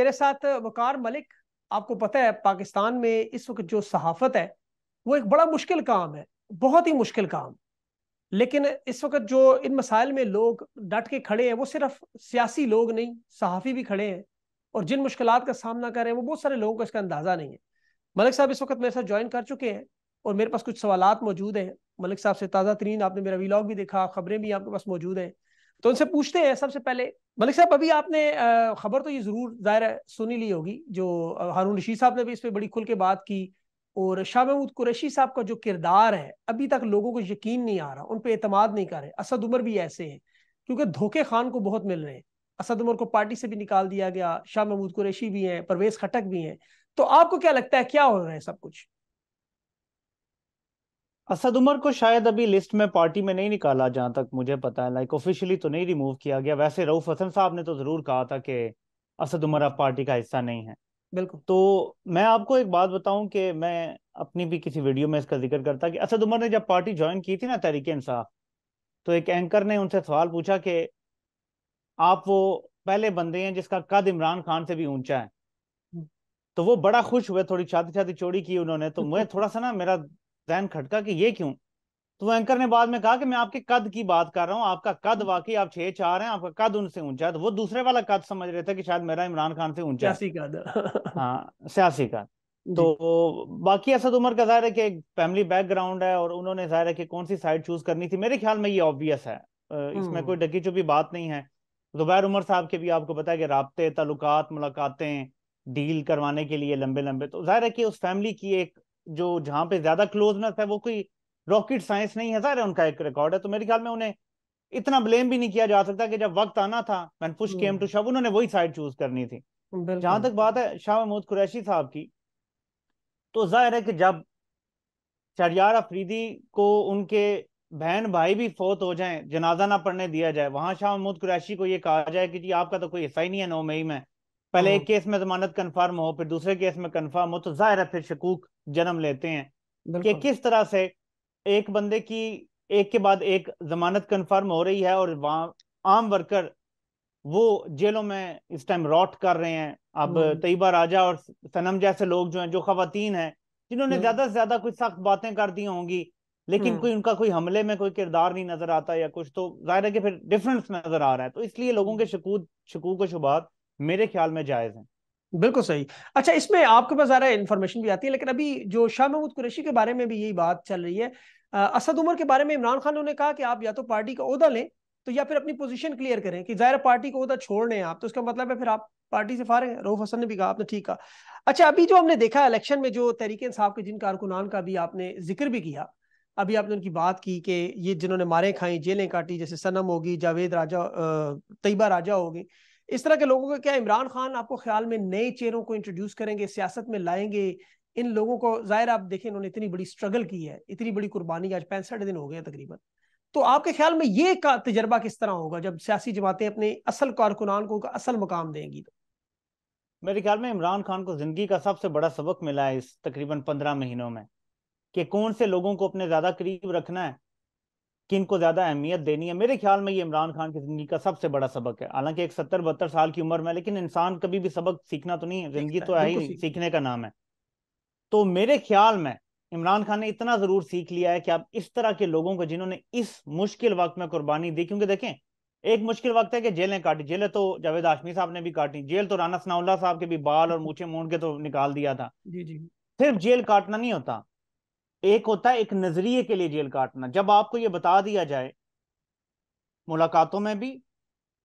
मेरे साथ वकार मलिक आपको पता है पाकिस्तान में इस वक्त जो सहाफत है वो एक बड़ा मुश्किल काम है बहुत ही मुश्किल काम लेकिन इस वक्त जो इन मसाइल में लोग डट के खड़े हैं वो सिर्फ सियासी लोग नहीं सहाफ़ी भी खड़े हैं और जिन मुश्किल का सामना कर रहे हैं वो बहुत सारे लोगों को इसका अंदाज़ा नहीं है मलिक साहब इस वक्त मेरे साथ ज्वाइन कर चुके हैं और मेरे पास कुछ सवाल मौजूद हैं मलिक साहब से ताज़ा तरीन आपने मेरा वीलॉग भी देखा खबरें भी आपके पास मौजूद हैं तो उनसे पूछते हैं सबसे पहले मलिक साहब अभी आपने खबर तो ये ज़रूर ज़ाहिर है सुनी ली होगी जो हारून रशीद साहब ने भी इस पर बड़ी खुल के बात की और शाह महमूद कुरैशी साहब का जो किरदार है अभी तक लोगों को यकीन नहीं आ रहा उन पर अतमाद नहीं कर रहे असद उमर भी ऐसे हैं क्योंकि धोखे खान को बहुत मिल रहे हैं असद उमर को पार्टी से भी निकाल दिया गया शाह महमूद कुरैशी भी हैं परवेज खटक भी हैं तो आपको क्या लगता है क्या हो रहा है सब कुछ असद उमर को शायद अभी लिस्ट में पार्टी में नहीं निकाला जहां तक मुझे पता है लाइक ऑफिशियली तो नहीं रिमूव किया गया वैसे रऊफ हसन साहब ने तो जरूर कहा था कि असद उमर अब पार्टी का हिस्सा नहीं है बिल्कुल तो मैं आपको एक बात बताऊं कि मैं अपनी भी किसी वीडियो में इसका जिक्र करता कि असद उमर ने जब पार्टी ज्वाइन की थी ना तहरीक इंसाफ तो एक एंकर ने उनसे सवाल पूछा कि आप वो पहले बंदे हैं जिसका कद इमरान खान से भी ऊंचा है हम्म। तो वो बड़ा खुश हुए थोड़ी छाती छाती चोरी की उन्होंने तो मुझे थोड़ा सा ना मेरा जैन खटका कि ये क्यों तो एंकर ने बाद में कहा कि मैं आपके कद की बात कर रहा हूँ आपका कद हम्म। वाकई आप छह चार हैं आपका कद उनसे ऊंचा है तो वो दूसरे वाला कद समझ रहे थे कि शायद मेरा इमरान खान से ऊंचा सियासी कद हाँ सियासी कद तो बाकी असद उमर का जाहिर है कि एक फैमिली बैकग्राउंड है और उन्होंने जाहिर है कि कौन सी साइड चूज करनी थी मेरे ख्याल में ये ऑब्वियस है इसमें कोई हम्म। डकी चुपी बात नहीं है जुबैर तो उमर साहब के भी आपको पता है कि रबते तल्लुकात मुलाकातें डील करवाने के लिए लंबे लंबे तो जाहिर है कि उस फैमिली की एक जो जहां पे ज्यादा क्लोजनेस है वो कोई रॉकेट साइंस नहीं है सारे उनका एक रिकॉर्ड है तो मेरे ख्याल में उन्हें इतना ब्लेम भी नहीं किया जा सकता कि जब वक्त आना था मैन पुश केम टू शव उन्होंने वही साइड चूज करनी थी जहां तक बात है शाह महमूद कुरैशी साहब की तो जाहिर है कि जब शरियार अफरीदी को उनके बहन भाई भी फोत हो जाए जनाजा ना पढ़ने दिया जाए वहां शाह महमूद कुरैशी को ये कहा जाए कि जी आपका तो कोई हिस्सा ही नहीं है नौ मई में पहले एक हाँ। केस में जमानत तो कन्फर्म हो फिर दूसरे केस में कन्फर्म हो तो जाहिर है फिर शकूक जन्म लेते हैं कि किस तरह से एक बंदे की एक के बाद एक जमानत कन्फर्म हो रही है और वहां आम वर्कर वो जेलों में इस टाइम रॉट कर रहे हैं अब तयबा हम्म। राजा और सनम जैसे लोग जो हैं जो खातन हैं जिन्होंने हम्म। ज्यादा से ज्यादा कुछ सख्त बातें कर दी होंगी लेकिन हम्म। कोई उनका कोई हमले में कोई किरदार नहीं नजर आता या कुछ तो जाहिर है कि फिर डिफरेंस नजर आ रहा है तो इसलिए लोगों के शकूत शकूक व शुबात मेरे ख्याल में जायज़ है बिल्कुल सही अच्छा इसमें आपके पास ज़रा इन्फॉर्मेशन भी आती है लेकिन अभी जो शाह महमूद कुरैशी के बारे में भी यही बात चल रही है असद उमर के बारे में इमरान खान ने कहा कि आप या तो पार्टी का अहदा लें तो या फिर अपनी पोजीशन क्लियर करें कि जाहिर पार्टी को अहदा छोड़ रहे हैं आप तो उसका मतलब है फिर आप पार्टी से फारे हैं रऊफ हसन ने भी कहा आपने ठीक कहा अच्छा अभी जो हमने देखा इलेक्शन में जो तहरीक इंसाफ के जिन कारकुनान का भी आपने जिक्र भी किया अभी आपने उनकी बात की कि ये जिन्होंने मारें खाई जेलें काटी जैसे सनम होगी जावेद राजा तैयबा राजा होगी इस तरह के लोगों का क्या इमरान खान आपको ख्याल में नए चेहरों को इंट्रोड्यूस करेंगे सियासत में लाएंगे इन लोगों को जाहिर आप देखें उन्होंने इतनी बड़ी स्ट्रगल की है इतनी बड़ी कुर्बानी आज पैंसठ दिन हो गए तकरीबन तो आपके ख्याल में ये का तजर्बा किस तरह होगा जब सियासी जमातें अपने असल कारकुनान को उनका असल मकाम देंगी तो मेरे ख्याल में इमरान खान को जिंदगी का सबसे बड़ा सबक मिला है इस तकरीबन पंद्रह महीनों में कि कौन से लोगों को अपने ज्यादा करीब रखना है कि इनको ज्यादा अहमियत देनी है मेरे ख्याल में ये इमरान खान की जिंदगी का सबसे बड़ा सबक है हालांकि एक सत्तर बहत्तर साल की उम्र में लेकिन इंसान कभी भी सबक सीखना तो नहीं है जिंदगी तो है ही सीखने का नाम है तो मेरे ख्याल में इमरान खान ने इतना जरूर सीख लिया है कि आप इस तरह के लोगों को जिन्होंने इस मुश्किल वक्त में कुर्बानी दी क्योंकि देखें एक मुश्किल वक्त है कि जेलें काटी जेलें तो जावेद आशमी साहब ने भी काटी जेल तो राना सनाउल्ला साहब के भी बाल और मूछे मोड़ के तो निकाल दिया था जी जी सिर्फ जेल काटना नहीं होता एक होता है एक नजरिए के लिए जेल काटना जब आपको ये बता दिया जाए मुलाकातों में भी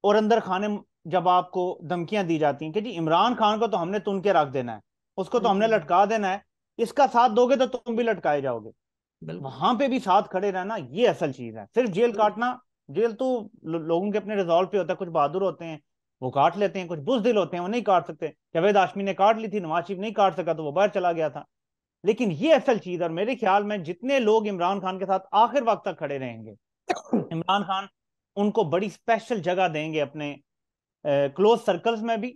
और अंदर खाने जब आपको धमकियां दी जाती हैं कि जी इमरान खान को तो हमने तुन के रख देना है उसको तो हमने लटका देना है इसका साथ दोगे तो तुम भी लटकाए जाओगे वहां पे भी साथ खड़े रहना ये असल चीज है सिर्फ जेल तो काटना जेल तो लोगों के अपने रिजॉल्व पे होता है कुछ बहादुर होते हैं वो काट लेते हैं कुछ बुजदिल होते हैं वो नहीं काट सकते जवेद आशमी ने काट ली थी नवाज शरीफ नहीं काट सका तो वो बाहर चला गया था लेकिन ये असल चीज और मेरे ख्याल में जितने लोग इमरान खान के साथ आखिर वक्त तक खड़े रहेंगे इमरान खान उनको बड़ी स्पेशल जगह देंगे अपने क्लोज सर्कल्स में भी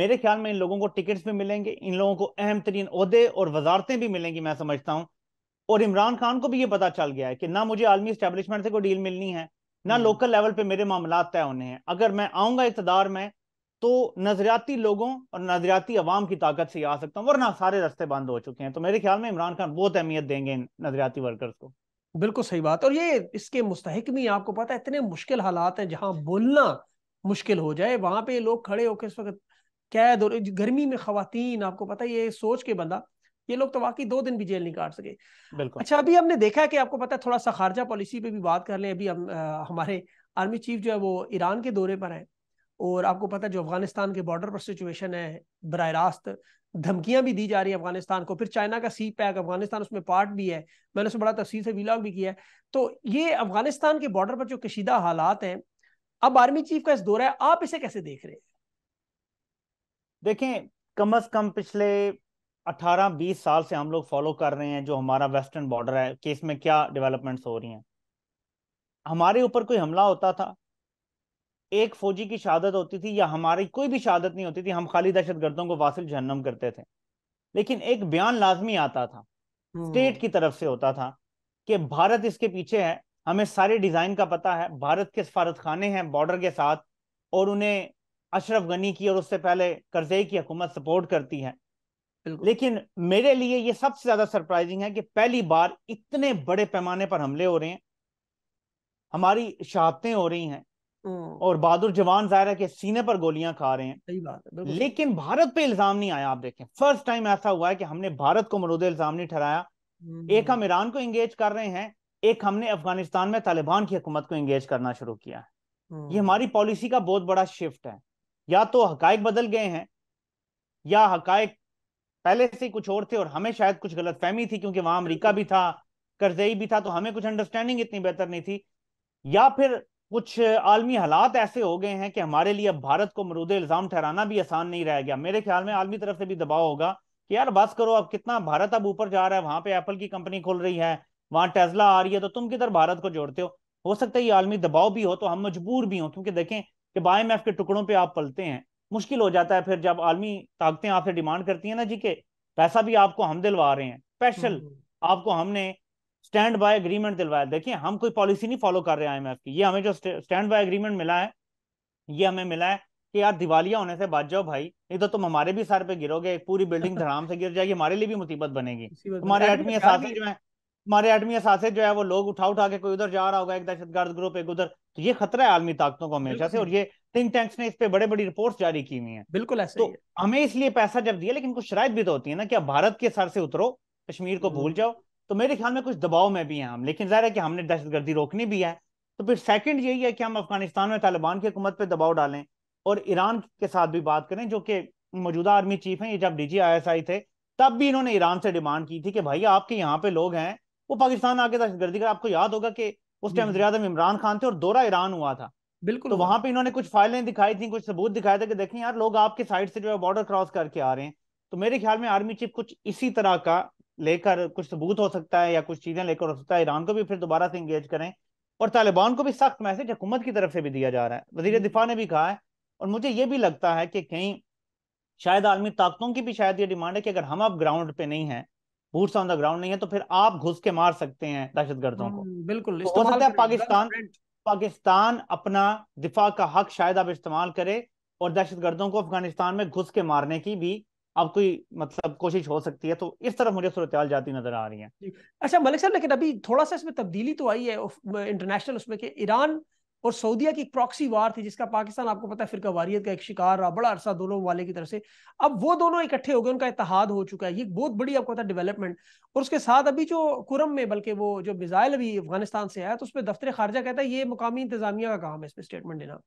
मेरे ख्याल में इन लोगों को टिकट्स भी मिलेंगे इन लोगों को अहम तरीन अहदे और वजारतें भी मिलेंगी मैं समझता हूँ और इमरान खान को भी ये पता चल गया है कि ना मुझे आलमी स्टैब्लिशमेंट से कोई डील मिलनी है ना लोकल हम्म। लेवल पे मेरे मामला तय होने हैं अगर मैं आऊंगा इकतदार में तो नजरियाती लोगों और नजरियाती अवाम की ताकत से आ सकता हूँ वरना सारे रास्ते बंद हो चुके हैं तो मेरे ख्याल में इमरान खान बहुत अहमियत देंगे इन नजरियाती वर्कर्स को बिल्कुल सही बात और ये इसके मुस्तक भी आपको पता है इतने मुश्किल हालात हैं जहाँ बोलना मुश्किल हो जाए वहां पे लोग खड़े होकर इस वक्त कैद और गर्मी में खातन आपको पता है ये सोच के बंदा ये लोग तो वाकई दो दिन भी जेल नहीं काट सके बिल्कुल अच्छा अभी हमने देखा है कि आपको पता है थोड़ा सा खारजा पॉलिसी पे भी बात कर लें अभी हम आ, हमारे आर्मी चीफ जो है वो ईरान के दौरे पर है और आपको पता है जो अफगानिस्तान के बॉर्डर पर सिचुएशन है बर रास्त धमकियां भी दी जा रही है अफगानिस्तान को फिर चाइना का सी पैक अफगानिस्तान उसमें पार्ट भी है मैंने उसमें बड़ा तफसील से वीलॉग भी किया है तो ये अफगानिस्तान के बॉर्डर पर जो कशीदा हालात हैं अब आर्मी चीफ का इस दौरा है आप इसे कैसे देख रहे हैं देखें कम अज कम पिछले 18-20 साल से हम लोग फॉलो कर रहे हैं जो हमारा वेस्टर्न बॉर्डर है कि इसमें क्या डेवलपमेंट्स हो रही हैं हमारे ऊपर कोई हमला होता था एक फौजी की शहादत होती थी या हमारी कोई भी शहादत नहीं होती थी हम खाली दहशत गर्दों को वासिल जहन्नम करते थे लेकिन एक बयान लाजमी आता था स्टेट हम्म। की तरफ से होता था कि भारत इसके पीछे है हमें सारे डिजाइन का पता है भारत के सफारत खाने हैं बॉर्डर के साथ और उन्हें अशरफ गनी की और उससे पहले करजई की हुकूमत सपोर्ट करती है लेकिन मेरे लिए ये सबसे ज्यादा सरप्राइजिंग है कि पहली बार इतने बड़े पैमाने पर हमले हो रहे हैं हमारी शहादतें हो रही हैं हाँ। और बहादुर जवान जाहिर है कि सीने पर गोलियां खा रहे हैं सही बात है लेकिन भारत पे इल्जाम नहीं आया आप देखें फर्स्ट टाइम ऐसा हुआ है कि हमने भारत को मरूद इल्जाम नहीं ठहराया एक हम्म। हम ईरान को एंगेज कर रहे हैं एक हमने अफगानिस्तान में तालिबान की हुकूमत को एंगेज करना शुरू किया है ये हाँ। हमारी पॉलिसी का बहुत बड़ा शिफ्ट है या तो हकायक बदल गए हैं या हकायक पहले से कुछ और थे और हमें शायद कुछ गलत फहमी थी क्योंकि वहां अमरीका भी था करजई भी था तो हमें कुछ अंडरस्टैंडिंग इतनी बेहतर नहीं थी या फिर कुछ आलमी हालात ऐसे हो गए हैं कि हमारे लिए अब भारत को मरूद इल्ज़ाम ठहराना भी आसान नहीं रह गया मेरे ख्याल में आलमी तरफ से भी दबाव होगा कि यार बस करो अब कितना भारत अब ऊपर जा रहा है वहां पे एप्पल की कंपनी खुल रही है वहां टेस्ला आ रही है तो तुम किधर भारत को जोड़ते हो हो सकता है ये आलमी दबाव भी हो तो हम मजबूर भी हों क्योंकि देखें कि बाएमएफ के टुकड़ों पर आप पलते हैं मुश्किल हो जाता है फिर जब आलमी ताकतें आपसे डिमांड करती हैं ना जी के पैसा भी आपको हम दिलवा रहे हैं स्पेशल हम्म, हम्म। आपको हमने स्टैंड बाय अग्रीमेंट दिलवाया देखिए हम कोई पॉलिसी नहीं फॉलो कर रहे हैं आईएमएफ की ये हमें जो स्टैंड बाय अग्रीमेंट मिला है ये हमें मिला है कि यार दिवालिया होने से बच जाओ भाई नहीं तो तुम हमारे भी सर पे गिरोगे पूरी बिल्डिंग धड़ाम से गिर जाएगी हमारे लिए भी मुसीबत बनेगी हमारे एटमी असासे जो है हमारे एटमी असासे जो है वो लोग उठा उठा के कोई उधर जा रहा होगा एक दहशतगर्द ग्रुप एक उधर तो ये खतरा है आलमी ताकतों को हमेशा से और ये थिंक टैंक्स ने इस पे बड़े बड़ी रिपोर्ट जारी की हुई तो है बिल्कुल ऐसे तो हमें इसलिए पैसा जब दिया लेकिन कुछ शराय भी तो होती है ना कि आप भारत के सर से उतरो कश्मीर को भूल हम्म। जाओ तो मेरे ख्याल में कुछ दबाव में भी हैं हम लेकिन जाहिर है कि हमने दहशतगर्दी रोकनी भी है तो फिर सेकंड यही है कि हम अफगानिस्तान में तालिबान की हुकूमत पर दबाव डालें और ईरान के साथ भी बात करें जो कि मौजूदा आर्मी चीफ हैं ये जब D G I S I थे तब भी इन्होंने ईरान से डिमांड की थी कि भाई आपके यहाँ पे लोग हैं वो पाकिस्तान आके दहशतगर्दी का आपको याद होगा कि उस टाइम वजी अजम इमरान खान थे और दौरा ईरान हुआ था बिल्कुल तो वहां पे इन्होंने कुछ फाइलें दिखाई थी कुछ सबूत दिखाए थे कि देखें यार लोग आपके साइड से जो है बॉर्डर क्रॉस करके आ रहे हैं तो मेरे ख्याल में आर्मी चीफ कुछ इसी तरह का लेकर कुछ सबूत हो सकता है या कुछ चीजें लेकर हो सकता है ईरान को भी फिर दोबारा से इंगेज करें और तालिबान को भी सख्त मैसेज हुकूमत की तरफ से भी दिया जा रहा है वजीर हम्म। दिफा ने भी कहा है और मुझे ये भी लगता है कि कहीं शायद आलमी ताकतों की भी शायद ये डिमांड है कि अगर हम अब ग्राउंड पे नहीं है बूट्स ऑन द ग्राउंड नहीं है तो फिर आप घुस के मार सकते हैं दहशत गर्दों को हम्म, बिल्कुल तो हो सकता है पाकिस्तान पाकिस्तान अपना दिफा का हक शायद आप इस्तेमाल करे और दहशत गर्दों को अफगानिस्तान में घुस के मारने की भी अब कोई मतलब कोशिश हो सकती है तो इस तरफ मुझे सूरत जाती नजर आ रही है अच्छा मलिक साहब लेकिन अभी थोड़ा सा इसमें तब्दीली तो आई है इंटरनेशनल उसमें कि ईरान और सऊदीया की प्रॉक्सी वार थी जिसका पाकिस्तान आपको पता है फिर वारियत का एक शिकार रहा बड़ा अरसा दोनों वाले की तरफ से अब वो दोनों इकट्ठे हो गए उनका इतिहाद हो चुका है ये बहुत बड़ी आपको पता है डेवलपमेंट और उसके साथ अभी जो कुरम में बल्कि वो जो मिजाइल अभी अफगानिस्तान से आया तो उस पर दफ्तर खारजा कहता है ये मुकामी इंतजामिया का काम है इस पर स्टेटमेंट देना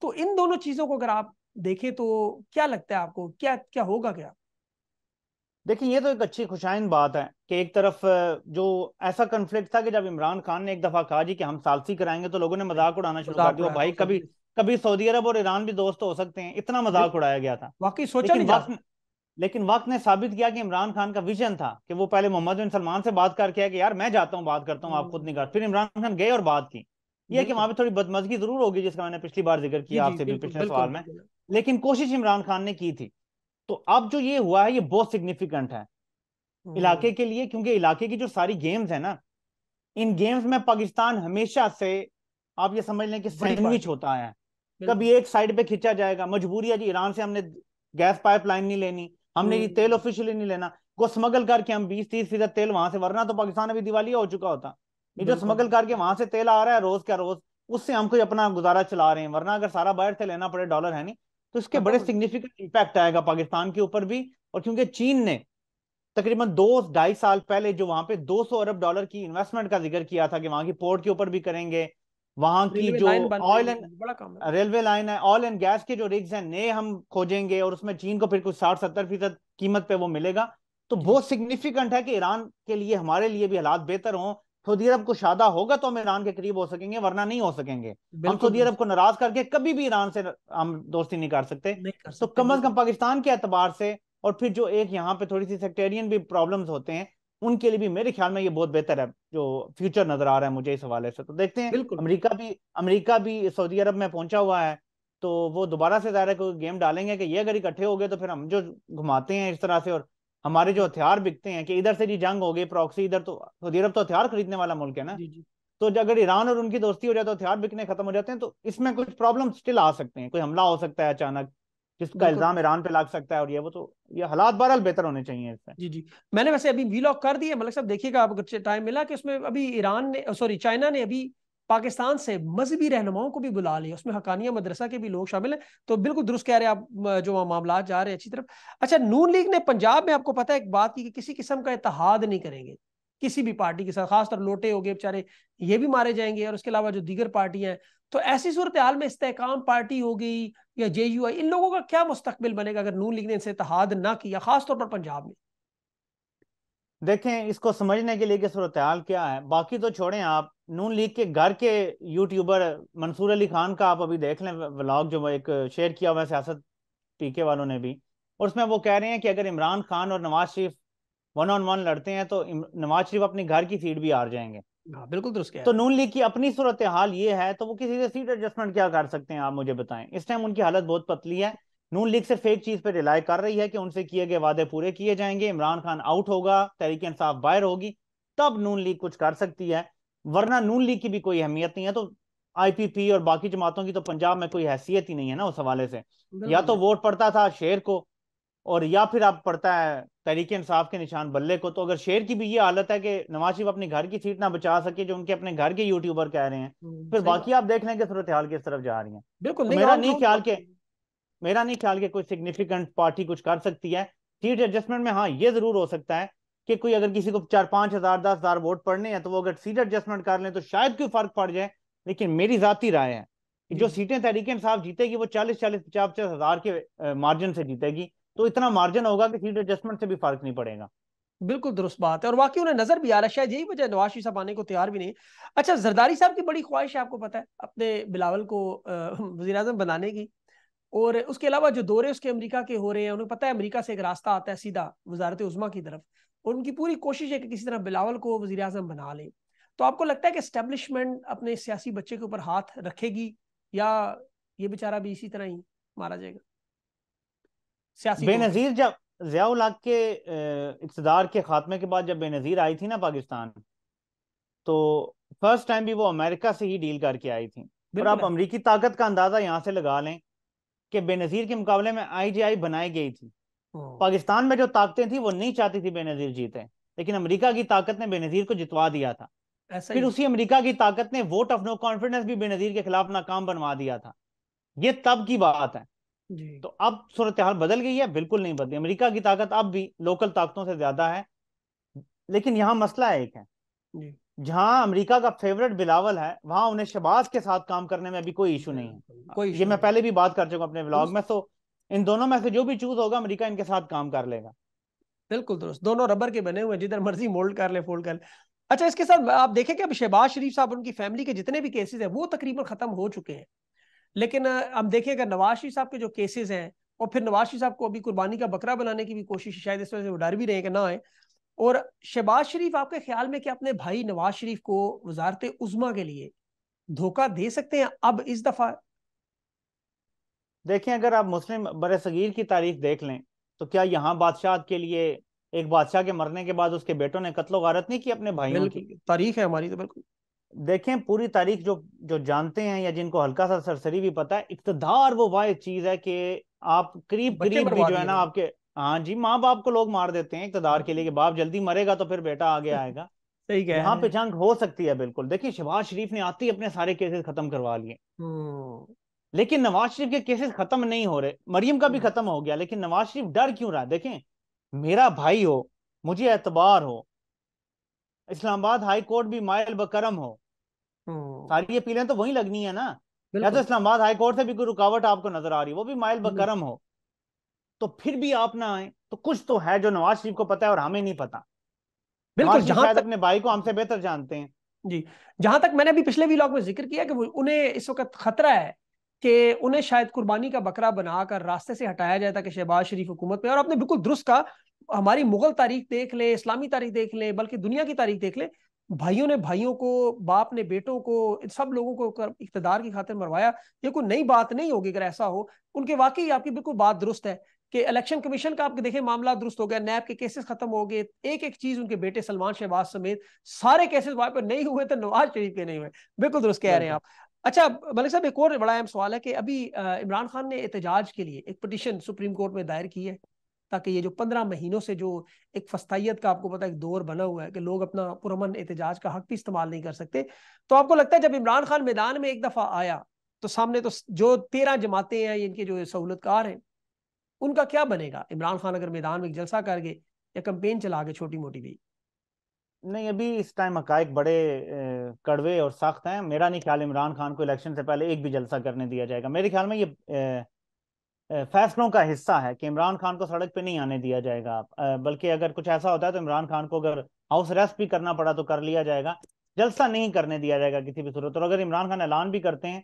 तो इन दोनों चीजों को अगर आप देखें तो क्या लगता है आपको क्या क्या होगा क्या देखिए ये तो एक अच्छी खुशाइन बात है कि एक तरफ जो ऐसा कन्फ्लिक्ट था कि जब इमरान खान ने एक दफा कहा जी कि हम सालसी कराएंगे तो लोगों ने मजाक उड़ाना शुरू कर दिया भाई कभी कभी सऊदी अरब और ईरान भी दोस्त हो सकते हैं इतना मजाक उड़ाया गया था वाकई सोचा लेकिन वक्त लेकिन वक्त ने साबित किया कि इमरान खान का विजन था कि वो पहले मोहम्मद बिन सलमान से बात करके कि यार मैं जाता हूँ बात करता हूँ आप हम्म। खुद नहीं कर फिर इमरान खान गए और बात की यह कि वहां पर थोड़ी बदमजगी जरूर होगी जिसका मैंने पिछली बार जिक्र किया आपसे भी पिछले सवाल में लेकिन कोशिश इमरान खान ने की थी तो अब जो ये हुआ है ये बहुत सिग्निफिकेंट है इलाके हम्म। के लिए क्योंकि इलाके की जो सारी गेम्स है ना इन गेम्स में पाकिस्तान हमेशा से आप ये समझ लें कि सैंडविच होता है कभी एक साइड पे खींचा जाएगा मजबूरी है जी ईरान से हमने गैस पाइपलाइन नहीं लेनी हमने ये तेल ऑफिशियली हम्म। नहीं लेना को स्मगल करके हम बीस तीस फीसद तेल वहां से वरना तो पाकिस्तान अभी दिवालिया हो चुका होता ये जो स्मगल करके वहां से तेल आ रहा है रोज क्या रोज उससे हम कुछ अपना गुजारा चला रहे हैं वरना अगर सारा बाहर से लेना पड़े डॉलर है नहीं तो इसके हाँ, बड़े सिग्निफिकेंट तो- इम्पैक्ट आएगा पाकिस्तान के ऊपर भी और क्योंकि चीन ने तकरीबन दो ढाई साल पहले जो वहां पे 200 अरब डॉलर की इन्वेस्टमेंट का जिक्र किया था कि वहां की पोर्ट के ऊपर भी करेंगे वहां की जो ऑयल एंड रेलवे लाइन है ऑयल एंड गैस के जो रिग्स हैं नए हम खोजेंगे और उसमें चीन को फिर कुछ साठ सत्तर फीसद कीमत पे वो मिलेगा तो बहुत सिग्निफिकेंट है कि ईरान के लिए हमारे लिए भी हालात बेहतर हों सऊदी अरब को शादा होगा तो हम ईरान के करीब हो सकेंगे वरना नहीं हो सकेंगे हम सऊदी अरब को नाराज करके कभी भी ईरान से हम दोस्ती नहीं कर सकते, तो कम अज कम पाकिस्तान के एतबार से और फिर जो एक यहाँ पे थोड़ी सी सेक्टेरियन भी प्रॉब्लम होते हैं उनके लिए भी मेरे ख्याल में ये बहुत बेहतर है जो फ्यूचर नजर आ रहा है मुझे इस हवाले से तो देखते हैं अमेरिका भी अमेरिका भी सऊदी अरब में पहुंचा हुआ है तो वो दोबारा से ज़ाहिर है कोई गेम डालेंगे कि ये अगर इकट्ठे हो गए तो फिर हम जो घुमाते हैं इस तरह से और हमारे जो हथियार बिकते हैं कि इधर से जी जंग हो गई प्रॉक्सी इधर तो सऊदी अरब तो हथियार खरीदने वाला मुल्क है ना जी जी। तो अगर ईरान और उनकी दोस्ती हो जाए तो हथियार बिकने खत्म हो जाते हैं तो इसमें कुछ प्रॉब्लम स्टिल आ सकते हैं कोई हमला हो सकता है अचानक जिसका इल्जाम ईरान पे लग सकता है और ये वो तो ये हालात बहरहाल बेहतर होने चाहिए इसमें जी जी मैंने वैसे अभी वीलॉग कर दिया मलिक साहब देखिएगा आप टाइम मिला कि उसमें अभी ईरान ने सॉरी चाइना ने अभी पाकिस्तान से मजहबी रहनुमाओं को भी बुला लिया उसमें हकानिया मदरसा के भी लोग शामिल हैं तो बिल्कुल दुरुस्त कह रहे हैं आप जो मामला जा रहे हैं अच्छी तरफ अच्छा नून लीग ने पंजाब में आपको पता है एक बात की कि किसी किस्म का इतिहाद नहीं करेंगे किसी भी पार्टी के साथ खासतौर लोटे हो गए बेचारे ये भी मारे जाएंगे और उसके अलावा जो दीगर पार्टियां हैं तो ऐसी सूरत हाल में इस्तेकाम पार्टी हो गई या जे यू आई इन लोगों का क्या मुस्तकबिल बनेगा अगर नून लीग ने इनसे इतिहाद ना किया खासतौर पर पंजाब में देखें इसको समझने के लिए कि सूरत हाल क्या है बाकी तो छोड़ें आप नून लीग के घर के यूट्यूबर मंसूर अली खान का आप अभी देख लें व्लॉग जो एक शेयर किया हुआ है सियासत टीके वालों ने भी और उसमें वो कह रहे हैं कि अगर इमरान खान और Nawaz Sharif one on one लड़ते हैं तो नवाज शरीफ अपने घर की सीट भी हार जाएंगे हाँ, बिल्कुल दुरुस्त तो नून लीग की अपनी सूरत हाल ये है तो वो किसी से सीट एडजस्टमेंट क्या कर सकते हैं आप मुझे बताएं इस टाइम उनकी हालत बहुत पतली है नून लीग सिर्फ एक चीज पर रिलाय कर रही है कि उनसे किए गए वादे पूरे किए जाएंगे इमरान खान आउट होगा तहरीक इंसाफ बाहर होगी तब नून लीग कुछ कर सकती है वरना नून लीग की भी कोई अहमियत नहीं है तो आईपीपी और बाकी जमातों की तो पंजाब में कोई हैसियत ही नहीं है ना उस हवाले से या तो वोट पड़ता था शेर को और या फिर आप पड़ता है तरीके इंसाफ के निशान बल्ले को तो अगर शेर की भी ये हालत है कि नवाज शरीफ अपने घर की सीट ना बचा सके जो उनके अपने घर के यूट्यूबर कह रहे हैं हम्म, फिर बाकी आप देख लेंगे सूरत हाल किस तरफ जा रही है बिल्कुल तो मेरा नहीं ख्याल के मेरा नहीं ख्याल के कोई सिग्निफिकेंट पार्टी कुछ कर सकती है सीट एडजस्टमेंट में हाँ ये जरूर हो सकता है कि कोई अगर किसी को चार पांच हजार दस हजार वोट पड़ने हैं तो वो अगर सीट एडजस्टमेंट कर लें तो शायद कोई फर्क पड़ जाए लेकिन मेरी जाती राय है कि जो सीटें तहरीक इंसाफ जीतेगी वो चालीस चालीस पचास पचास हजार के मार्जिन से जीतेगी तो इतना मार्जिन होगा कि सीट एडजस्टमेंट से भी फर्क नहीं पड़ेगा बिल्कुल दुरुस्त बात है और वाकई उन्हें नजर भी आ रहा है शायद यही वजह नवाज शरीफ साहब आने को तैयार भी नहीं अच्छा जरदारी साहब की बड़ी ख्वाहिश है आपको पता है अपने बिलावल को वजी अजम बनाने की और उसके अलावा जो दौरे उसके अमेरिका के हो रहे हैं उन्हें पता है अमेरिका से एक रास्ता आता है सीधा वजारत उजमा की तरफ उनकी पूरी कोशिश है कि किसी तरह बिलावल को वजी अजम बना लें तो आपको लगता है कि इस्टेब्लिशमेंट अपने सियासी बच्चे के ऊपर हाथ रखेगी या ये बेचारा भी इसी तरह ही मारा जाएगा बेनजीर जब जिया हक के इकतदार के खात्मे के बाद जब बेनजीर आई थी ना पाकिस्तान तो फर्स्ट टाइम भी वो अमेरिका से ही डील करके आई थी और आप अमरीकी ताकत का अंदाजा यहाँ से लगा लें कि बेनजीर के मुकाबले में आई जी आई बनाई गई थी पाकिस्तान में जो ताकतें थी वो नहीं चाहती थी बेनजीर जीते लेकिन अमेरिका की ताकत ने बेनजीर को जितवा दिया था फिर उसी अमेरिका की ताकत ने वोट ऑफ नो कॉन्फिडेंस भी बेनजीर के खिलाफ नाकाम बनवा दिया था ये तब की बात है तो अब सूरत हाल बदल गई है बिल्कुल नहीं बदली अमेरिका की ताकत अब भी लोकल ताकतों से ज्यादा है लेकिन यहाँ मसला एक है जहाँ अमेरिका का फेवरेट बिलावल है वहां उन्हें शबाज के साथ काम करने में अभी कोई इशू नहीं है कोई ये मैं पहले भी बात कर चुका अपने ब्लॉग में तो इन दोनों में से जो भी चूज होगा अमेरिका इनके साथ काम कर लेगा बिल्कुल दोस्त दोनों रबर के बने हुए हैं जिधर मर्जी मोल्ड कर ले फोल्ड कर ले अच्छा इसके साथ आप देखें कि अब शहबाज शरीफ साहब उनकी फैमिली के जितने भी केसेस हैं वो तकरीबन खत्म हो चुके हैं लेकिन हम देखें अगर नवाज शरीफ साहब के जो केसेस हैं और फिर नवाज शरीफ साहब को अभी कुर्बानी का बकरा बनाने की भी कोशिश शायद इस वजह से वो डर भी रहे कि ना आए और शहबाज शरीफ आपके ख्याल में कि अपने भाई नवाज शरीफ को वजारत उजमा के लिए धोखा दे सकते हैं अब इस दफा देखें अगर आप मुस्लिम बर सगीर की तारीख देख लें तो क्या यहाँ बादशाह के लिए एक बादशाह के मरने के बाद उसके बेटों ने कत्लो गारत नहीं की अपने भाइयों की तारीख है हमारी तो बिल्कुल देखें पूरी तारीख जो जो जानते हैं या जिनको हल्का सा सरसरी भी पता है इकतदार वो वाह चीज है कि आप करीब करीब भी जो है ना आपके हाँ जी माँ बाप को लोग मार देते हैं इकतदार के लिए कि बाप जल्दी मरेगा तो फिर बेटा आगे आएगा सही कह यहाँ पे जंग हो सकती है बिल्कुल देखिए शहबाज शरीफ ने आती अपने सारे केसेस खत्म करवा लिए हम्म। लेकिन नवाज शरीफ के केसेस खत्म नहीं हो रहे मरियम का भी हम्म। खत्म हो गया लेकिन नवाज शरीफ डर क्यों रहा देखें मेरा भाई हो मुझे एतबार हो इस्लामाबाद हाई कोर्ट भी मायल बकरम हो हम्म। सारी अपीलें तो वहीं लगनी है ना या तो इस्लामाबाद हाई कोर्ट से भी कोई रुकावट आपको नजर आ रही है वो भी मायल हम्म। बकरम हो तो फिर भी आप ना आए तो कुछ तो है जो नवाज शरीफ को पता है और हमें नहीं पता बिल्कुल जहां तक अपने भाई को हमसे बेहतर जानते हैं जी जहां तक मैंने अभी पिछले व्लॉग में जिक्र किया कि उन्हें इस वक्त खतरा है कि उन्हें शायद कुर्बानी का बकरा बनाकर रास्ते से हटाया जाए ताकि शहबाज शरीफ हुकूमत में और आपने बिल्कुल दुरुस्त कहा हमारी मुगल तारीख देख ले इस्लामी तारीख देख ले बल्कि दुनिया की तारीख देख ले भाइयों ने भाइयों को बाप ने बेटों को सब लोगों को इकतदार की खातिर मरवाया ये कोई नई बात नहीं होगी अगर ऐसा हो उनके वाकई आपकी बिल्कुल बात दुरुस्त है कि इलेक्शन कमीशन का आपके देखें मामला दुरुस्त हो गया नैब के केसेस खत्म हो गए एक एक चीज उनके बेटे सलमान शहबाज समेत सारे केसेस वहां पर नहीं हुए तो नवाज शरीफ के नहीं हुए बिल्कुल दुरुस्त कह रहे हैं आप अच्छा मलिक साहब एक और बड़ा अहम सवाल है कि अभी इमरान खान ने एहतजाज के लिए एक पटिशन सुप्रीम कोर्ट में दायर की है ताकि ये जो पंद्रह महीनों से जो एक फस्ताइत का आपको पता एक दौर बना हुआ है कि लोग अपना पुरमन एहतजाज का हक भी इस्तेमाल नहीं कर सकते तो आपको लगता है जब इमरान खान मैदान में एक दफ़ा आया तो सामने तो जो तेरह जमातें हैं इनके जो सहूलतकार हैं उनका क्या बनेगा इमरान खान अगर मैदान में एक जलसा कर गए या कंपेन चला गए छोटी मोटी भी नहीं अभी इस टाइम हकैक बड़े कड़वे और सख्त हैं मेरा नहीं ख्याल इमरान खान को इलेक्शन से पहले एक भी जलसा करने दिया जाएगा मेरे ख्याल में ये फैसलों का हिस्सा है कि इमरान खान को सड़क पे नहीं आने दिया जाएगा बल्कि अगर कुछ ऐसा होता है तो इमरान खान को अगर हाउस अरेस्ट भी करना पड़ा तो कर लिया जाएगा जलसा नहीं करने दिया जाएगा किसी भी सूरत और अगर इमरान खान ऐलान भी करते हैं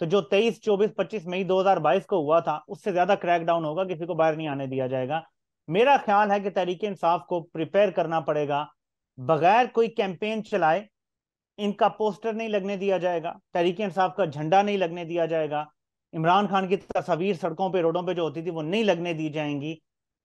तो जो तेईस चौबीस पच्चीस मई दो हजार बाईस को हुआ था उससे ज्यादा क्रैकडाउन होगा किसी को बाहर नहीं आने दिया जाएगा मेरा ख्याल है कि तहरीक इंसाफ को प्रिपेयर करना पड़ेगा बगैर कोई कैंपेन चलाए इनका पोस्टर नहीं लगने दिया जाएगा तहरीक इंसाफ का झंडा नहीं लगने दिया जाएगा इमरान खान की तस्वीर सड़कों पे रोडों पे जो होती थी वो नहीं लगने दी जाएंगी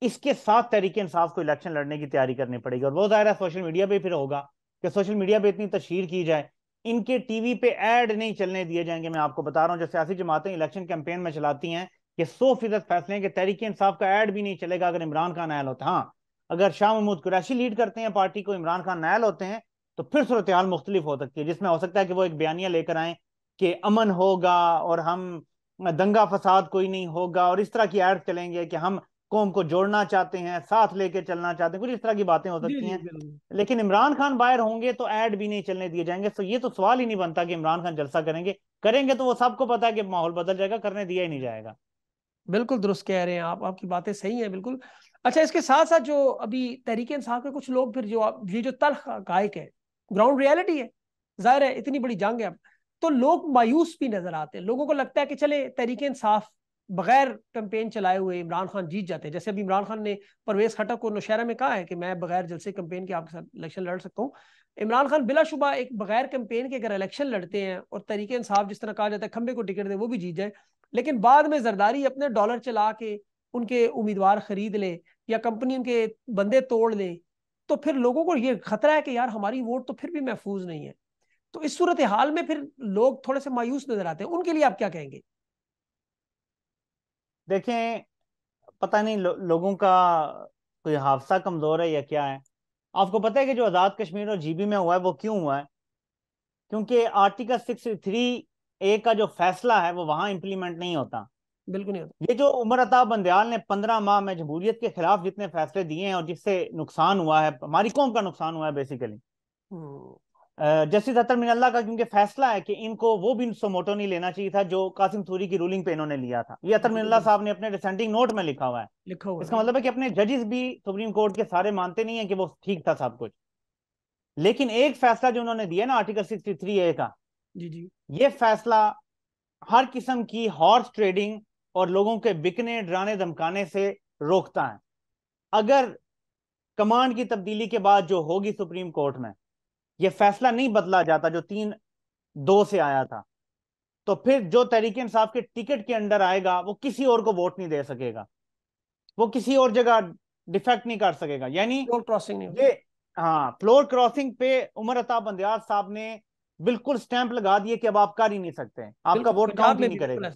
इसके साथ तहरीक इंसाफ को इलेक्शन लड़ने की तैयारी करनी पड़ेगी और वो ज़ाहिर सोशल मीडिया पर फिर होगा कि सोशल मीडिया पर इतनी तशहर की जाए इनके टीवी पे एड नहीं चलने दिए जाएंगे मैं आपको बता रहा हूँ जो सियासी जमातें इलेक्शन कैंपेन में चलाती हैं कि सौ फीसद फैसले हैं कि तहरीक इंसाफ का एड भी नहीं चलेगा अगर इमरान खान आयल होता हाँ अगर शाह महमूद कुरैशी लीड करते हैं पार्टी को इमरान खान नायल होते हैं तो फिर सूरत हाल मुख्तलिफ हो सकती है जिसमें हो सकता है कि वो एक बयानिया लेकर आए कि अमन होगा और हम दंगा फसाद कोई नहीं होगा और इस तरह की एड चलेंगे कि हम कौम को जोड़ना चाहते हैं साथ लेके चलना चाहते हैं कुछ इस तरह की बातें हो सकती हैं लेकिन इमरान खान बाहर होंगे तो ऐड भी नहीं चलने दिए जाएंगे तो ये तो सवाल ही नहीं बनता कि इमरान खान जलसा करेंगे करेंगे तो वो सबको पता है कि माहौल बदल जाएगा करने दिया ही नहीं जाएगा बिल्कुल दुरुस्त कह रहे हैं आप आपकी बातें सही हैं बिल्कुल अच्छा इसके साथ साथ जो अभी तहरीक इंसाफ के कुछ लोग फिर जो आप ये जो तलख गायक है ग्राउंड रियलिटी है जाहिर है इतनी बड़ी जंग है अब तो लोग मायूस भी नजर आते हैं लोगों को लगता है कि चले तहरीक इंसाफ बगैर कैंपेन चलाए हुए इमरान खान जीत जाते हैं जैसे अभी इमरान खान ने परवेज खटक को नौशहरा में कहा है कि मैं बगैर जलसे कैंपेन के आपके साथ इलेक्शन लड़ सकता हूँ इमरान खान बिलाशुबा एक बगैर कैंपेन के अगर इलेक्शन लड़ते हैं और तरीके इंसाफ जिस तरह कहा जाता है खंबे को टिकट दे वो भी जीत जाए लेकिन बाद में जरदारी अपने डॉलर चला के उनके उम्मीदवार खरीद ले या कंपनी उनके बंदे तोड़ ले तो फिर लोगों को ये खतरा है कि यार हमारी वोट तो फिर भी महफूज नहीं है तो इस सूरत हाल में फिर लोग थोड़े से मायूस नजर आते हैं उनके लिए आप क्या कहेंगे देखें पता नहीं लो, लोगों का कोई हादसा कमजोर है या क्या है आपको पता है कि जो आज़ाद कश्मीर और जीबी में हुआ है वो क्यों हुआ है क्योंकि आर्टिकल सिक्स थ्री ए का जो फैसला है वो वहां इम्प्लीमेंट नहीं होता बिल्कुल नहीं होता ये जो उमर अताब बंदयाल ने पंद्रह माह में जमहूरियत के खिलाफ जितने फैसले दिए हैं और जिससे नुकसान हुआ है हमारी कौम का नुकसान हुआ है basically hmm. Justice Athar Minallah का क्योंकि फैसला है कि इनको वो भी सोमोटो नहीं लेना चाहिए था जो कासिम थूरी की रूलिंग पे इन्होंने लिया था ये अतर मिनल्ला साहब ने अपने डिसेंडिंग नोट में लिखा हुआ है लिखा हुआ इसका मतलब है कि अपने जजेस भी सुप्रीम कोर्ट के सारे मानते नहीं है कि वो ठीक था सब कुछ लेकिन एक फैसला जो उन्होंने दिया ना आर्टिकल सिक्सटी थ्री ए का जी जी ये फैसला हर किस्म की हॉर्स ट्रेडिंग और लोगों के बिकने डराने धमकाने से रोकता है अगर कमांड की तब्दीली के बाद जो होगी सुप्रीम कोर्ट में ये फैसला नहीं बदला जाता जो तीन दो से आया था तो फिर जो तहरीक इंसाफ के टिकट के अंडर आएगा वो किसी और को वोट नहीं दे सकेगा वो किसी और जगह डिफेक्ट नहीं कर सकेगा यानी फ्लोर क्रॉसिंग नहीं ये हाँ फ्लोर क्रॉसिंग पे उमर अताब बंदयार साहब ने बिल्कुल स्टैंप लगा दिए कि अब आप कर ही नहीं सकते आपका वोट काम भी नहीं करेगा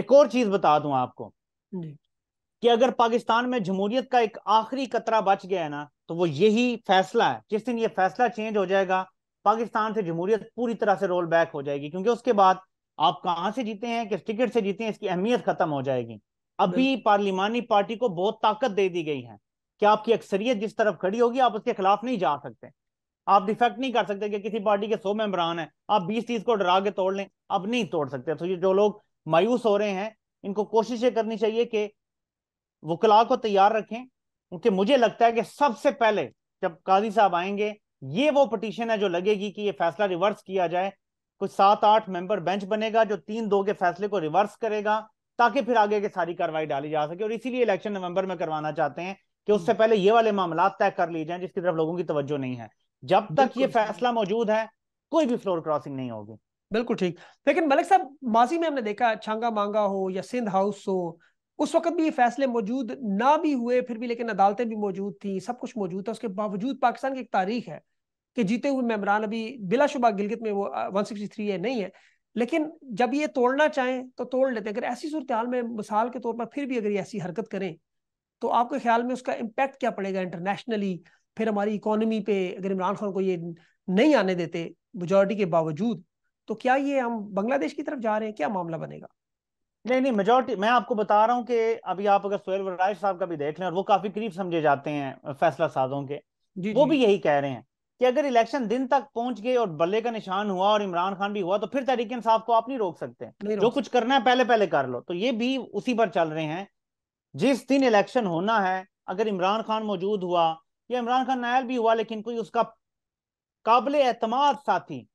एक और चीज बता दूं आपको कि अगर पाकिस्तान में जमहूरियत का एक आखिरी कतरा बच गया है ना तो वो यही फैसला है जिस दिन ये फैसला चेंज हो जाएगा पाकिस्तान से जमहूरियत पूरी तरह से रोल बैक हो जाएगी क्योंकि उसके बाद आप कहाँ से जीते हैं किस टिकट से जीते हैं इसकी अहमियत खत्म हो जाएगी अभी पार्लिमानी पार्टी को बहुत ताकत दे दी गई है कि आपकी अक्सरियत जिस तरफ खड़ी होगी आप उसके खिलाफ नहीं जा सकते आप डिफेक्ट नहीं कर सकते कि किसी पार्टी के सौ मेम्बरान है आप बीस तीस को डरा के तोड़ लें आप नहीं तोड़ सकते तो ये जो लोग मायूस हो रहे हैं इनको कोशिश ये करनी चाहिए कि वकला को तैयार रखें क्योंकि मुझे लगता है कि सबसे पहले जब काजी साहब आएंगे ये वो पटिशन है जो लगेगी कि ये फैसला रिवर्स किया जाए कुछ सात आठ मेंबर बेंच बनेगा जो तीन दो के फैसले को रिवर्स करेगा ताकि फिर आगे की सारी कार्रवाई डाली जा सके और इसीलिए इलेक्शन नवंबर में करवाना चाहते हैं कि उससे पहले ये वाले मामला तय कर लिए जाए जिसकी तरफ लोगों की तवज्जो नहीं है जब तक ये फैसला मौजूद है कोई भी फ्लोर क्रॉसिंग नहीं होगी बिल्कुल ठीक लेकिन मलिक साहब माजी में हमने देखा छांगा मांगा हो या सिंध हाउस हो उस वक्त भी ये फैसले मौजूद ना भी हुए फिर भी लेकिन अदालतें भी मौजूद थी सब कुछ मौजूद था उसके बावजूद पाकिस्तान की एक तारीख है कि जीते हुए मेमरान अभी बिलाशुबा गिलगित में वो वन सिक्सटी थ्री है नहीं है लेकिन जब ये तोड़ना चाहें तो तोड़ लेते हैं अगर ऐसी सूरत हाल में मिसाल के तौर पर फिर भी अगर ये ऐसी हरकत करें तो आपके ख्याल में उसका इम्पैक्ट क्या पड़ेगा इंटरनेशनली फिर हमारी इकोनॉमी पे अगर इमरान खान को ये नहीं आने देते मेजोरिटी के बावजूद तो क्या ये हम बांग्लादेश की तरफ जा रहे हैं क्या मामला बनेगा नहीं नहीं मेजोरिटी मैं आपको बता रहा हूँ कि अभी आप अगर सोहेल वराज साहब का भी देख लें और वो काफी करीब समझे जाते हैं फैसला साजों के जी, वो जी. भी यही कह रहे हैं कि अगर इलेक्शन दिन तक पहुंच गए और बल्ले का निशान हुआ और इमरान खान भी हुआ तो फिर तहरीक इंसाफ को आप नहीं रोक सकते नहीं रोक जो कुछ करना है पहले पहले कर लो तो ये भी उसी पर चल रहे हैं जिस दिन इलेक्शन होना है अगर इमरान खान मौजूद हुआ या इमरान खान नायल भी हुआ लेकिन कोई उसका काबिल एतमाद साथी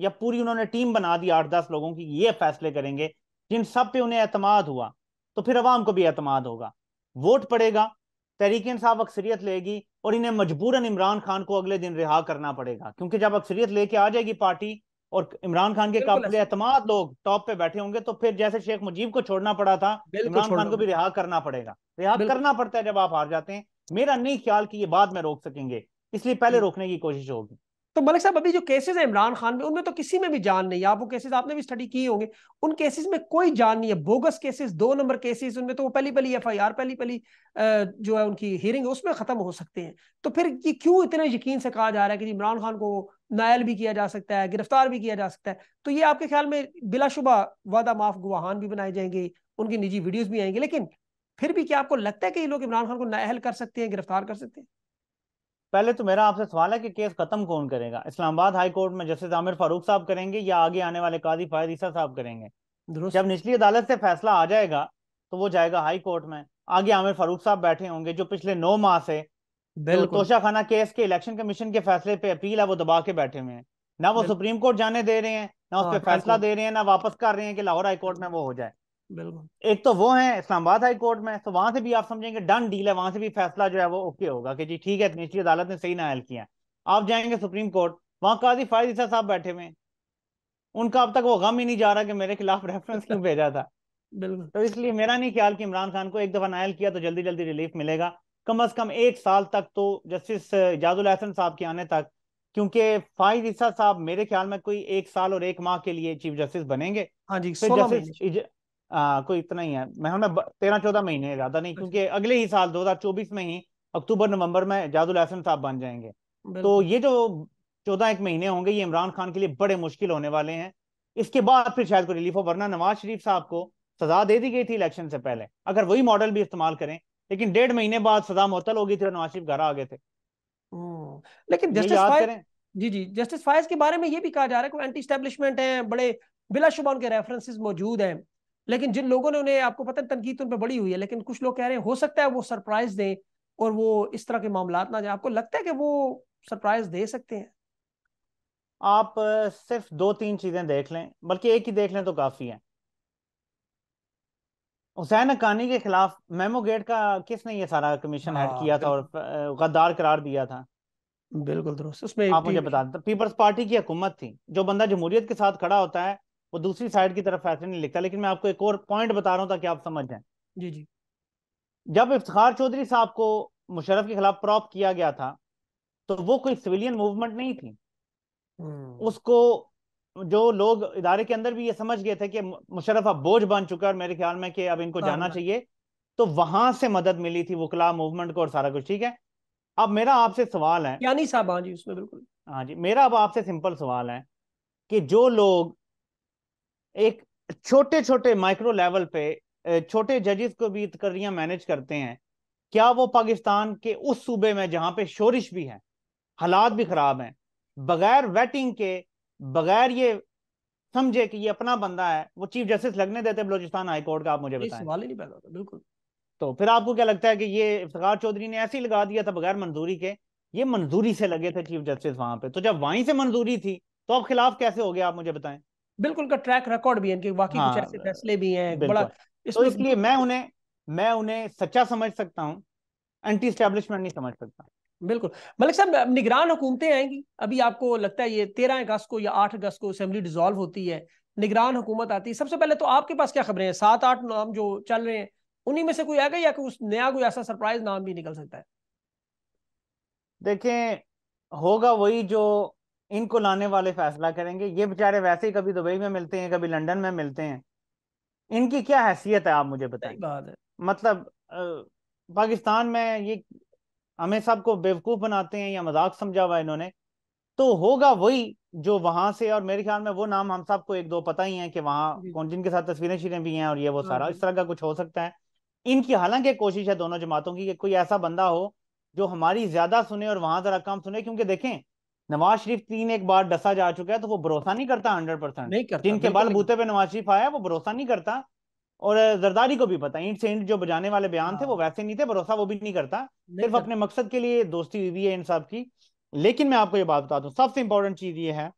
या पूरी उन्होंने टीम बना दी आठ दस लोगों की ये फैसले करेंगे जिन सब पे उन्हें एतमाद हुआ तो फिर अवाम को भी एतमाद होगा वोट पड़ेगा तहरीक साहब अक्सरियत लेगी और इन्हें मजबूरन इमरान खान को अगले दिन रिहा करना पड़ेगा क्योंकि जब अक्सरियत लेके आ जाएगी पार्टी और इमरान खान के काबिल एतमाद लोग टॉप पे बैठे होंगे तो फिर जैसे शेख मुजीब को छोड़ना पड़ा था इमरान खान को भी रिहा करना पड़ेगा रिहा करना पड़ता है जब आप हार जाते हैं मेरा नहीं ख्याल कि ये बाद में रोक सकेंगे इसलिए पहले हम्म। रोकने की कोशिश होगी तो मलिक साहब अभी जो केसेस हैं इमरान खान में उनमें तो किसी में भी जान नहीं है आप वो केसेस आपने भी स्टडी किए होंगे उन केसेस में कोई जान नहीं है बोगस केसेस दो नंबर केसेस उनमें तो वो पहली पहली एफ आई आर पहली पहली जो है उनकी हियरिंग है उसमें खत्म हो सकते हैं तो फिर ये क्यों इतने यकीन से कहा जा रहा है कि इमरान खान को नायल भी किया जा सकता है गिरफ्तार भी किया जा सकता है तो ये आपके ख्याल में बिलाशुबा वादा माफ गुवाहान भी बनाए जाएंगे उनकी निजी वीडियोज भी आएंगे लेकिन फिर भी क्या आपको लगता है कि ये लोग इमरान खान को नाअहल कर सकते हैं गिरफ्तार कर सकते हैं पहले तो मेरा आपसे सवाल है कि केस खत्म कौन करेगा इस्लामाबाद हाई कोर्ट में जस्टिस आमिर फारूक साहब करेंगे या आगे आने वाले काजी फायद ईसा साहब करेंगे जब निचली अदालत से फैसला आ जाएगा तो वो जाएगा हाई कोर्ट में आगे आमिर फारूक साहब बैठे होंगे जो पिछले नौ माह से तोशा खाना केस के इलेक्शन कमीशन के फैसले पे अपील है वो दबा के बैठे हुए हैं ना वो सुप्रीम कोर्ट जाने दे रहे हैं ना उस पर हाँ, फैसला दे रहे हैं ना वापस कर रहे हैं कि लाहौर हाई कोर्ट में वो हो जाए बिल्कुल एक तो वो है इस्लामाबाद हाई कोर्ट में तो वहां से भी आप समझेंगे डन डील है वहां से भी फैसला जो है वो ओके होगा कि जी ठीक है निचली अदालत ने सही नायल किया आप जाएंगे सुप्रीम कोर्ट वहां काजी फायद ईसा साहब बैठे हुए उनका अब तक वो गम ही नहीं जा रहा कि मेरे खिलाफ रेफरेंस क्यों भेजा था बिल्कुल तो इसलिए मेरा नहीं ख्याल कि इमरान खान को एक दफा नायल किया तो जल्दी जल्दी रिलीफ मिलेगा कम अज कम एक साल तक तो जस्टिस इजाजुल uh, हसन साहब के आने तक क्योंकि फाइज ईसा साहब मेरे ख्याल में कोई एक साल और एक माह के लिए चीफ जस्टिस बनेंगे हाँ जी जस्टिस आ, हाँ, कोई इतना ही है मैं हमें तेरह चौदह महीने ज्यादा नहीं क्योंकि अच्छा। अगले ही साल दो हजार चौबीस में ही अक्टूबर नवंबर में जादुल हसन साहब बन जाएंगे तो ये जो चौदह एक महीने होंगे ये इमरान खान के लिए बड़े मुश्किल होने वाले हैं इसके बाद फिर शायद को रिलीफ हो वरना नवाज शरीफ साहब को सजा दे दी गई थी इलेक्शन से पहले अगर वही मॉडल भी इस्तेमाल करें लेकिन डेढ़ महीने बाद सजा मुतल हो गई थी नवाज शरीफ घर आ गए थे हम्म, लेकिन जस्टिस जी जी जस्टिस फायज के बारे में ये भी कहा जा रहा है कि एंटी स्टैब्लिशमेंट है बड़े बिलाशुबा उनके रेफरेंसेस मौजूद हैं लेकिन जिन लोगों ने उन्हें आपको पता है तनकीद तो उन पर बड़ी हुई है लेकिन कुछ लोग कह रहे हैं हो सकता है वो सरप्राइज दें और वो इस तरह के मामला ना जाए आपको लगता है कि वो सरप्राइज दे सकते हैं आप सिर्फ दो तीन चीजें देख लें बल्कि एक ही देख लें तो काफी है हुसैन अकानी के खिलाफ मेमो गेट का किसने ये सारा कमीशन हेड हाँ, किया था और गद्दार करार दिया था बिल्कुल दुरुस्त उसमें आप मुझे बता दें तो पीपल्स पार्टी की हुकूमत थी जो बंदा जमहूरियत के साथ खड़ा होता है वो दूसरी साइड की तरफ फैसले नहीं लिखता लेकिन मैं आपको एक और पॉइंट बता रहा हूँ ताकि आप समझ जाए जी जी जब इफ्तार चौधरी साहब को मुशरफ के खिलाफ प्रॉप किया गया था तो वो कोई सिविलियन मूवमेंट नहीं थी हम्म। उसको जो लोग इदारे के अंदर भी ये समझ गए थे कि मुशरफ अब बोझ बन चुका है और मेरे ख्याल में कि अब इनको जाना हाँ। चाहिए तो वहां से मदद मिली थी वकला मूवमेंट को और सारा कुछ ठीक है अब मेरा आपसे सवाल है यानी साहब हाँ जी उसमें बिल्कुल हाँ जी मेरा अब आपसे सिंपल सवाल है कि जो लोग एक छोटे छोटे माइक्रो लेवल पे छोटे जजेस को भी तकर्रियां मैनेज करते हैं क्या वो पाकिस्तान के उस सूबे में जहां पे शोरिश भी है हालात भी खराब हैं बगैर वेटिंग के बगैर ये समझे कि ये अपना बंदा है वो चीफ जस्टिस लगने देते बलोचिस्तान हाईकोर्ट का आप मुझे बताएं सवाल ही नहीं पैदा होता बिल्कुल तो फिर आपको क्या लगता है कि ये इफ्तार चौधरी ने ऐसे ही लगा दिया था बगैर मंजूरी के ये मंजूरी से लगे थे चीफ जस्टिस वहां पे तो जब वहीं से मंजूरी थी तो आप खिलाफ कैसे हो गया आप मुझे बताएं बिल्कुल उनका ट्रैक रिकॉर्ड भी है इनके बाकी हाँ, कुछ ऐसे फैसले भी हैं बड़ा तो इसलिए मैं उन्हें मैं उन्हें सच्चा समझ सकता हूँ एंटी स्टैब्लिशमेंट नहीं समझ सकता बिल्कुल मलिक साहब निगरान हुकूमतें आएंगी अभी आपको लगता है ये तेरह अगस्त को या आठ अगस्त को असेंबली डिजोल्व होती है निगरान हुकूमत आती है सबसे पहले तो आपके पास क्या खबरें हैं सात आठ नाम जो चल रहे हैं उन्हीं में से कोई आएगा या कुछ नया कोई ऐसा सरप्राइज नाम भी निकल सकता है देखें होगा वही जो इनको लाने वाले फैसला करेंगे ये बेचारे वैसे ही कभी दुबई में मिलते हैं कभी लंदन में मिलते हैं इनकी क्या हैसियत है आप मुझे बताइए मतलब पाकिस्तान में ये हमें सबको बेवकूफ बनाते हैं या मजाक समझा हुआ इन्होंने तो होगा वही जो वहां से और मेरे ख्याल में वो नाम हम सबको एक दो पता ही है कि वहां कौन जिनके साथ तस्वीरें शीरें भी हैं और ये वो हाँ सारा इस तरह का कुछ हो सकता है इनकी हालांकि कोशिश है दोनों जमातों की कि कोई ऐसा बंदा हो जो हमारी ज्यादा सुने और वहां जरा कम सुने क्योंकि देखें नवाज शरीफ तीन एक बार डसा जा चुका है तो वो भरोसा नहीं करता हंड्रेड परसेंट नहीं करता जिनके बाल बूते पे नवाज शरीफ आया वो भरोसा नहीं करता और जरदारी को भी पता ईंट से ईंट जो बजाने वाले बयान थे वो हाँ। वैसे नहीं थे भरोसा वो भी नहीं करता सिर्फ अपने मकसद के लिए दोस्ती हुई है इन सब की लेकिन मैं आपको ये बात बता दू सबसे इंपॉर्टेंट चीज ये है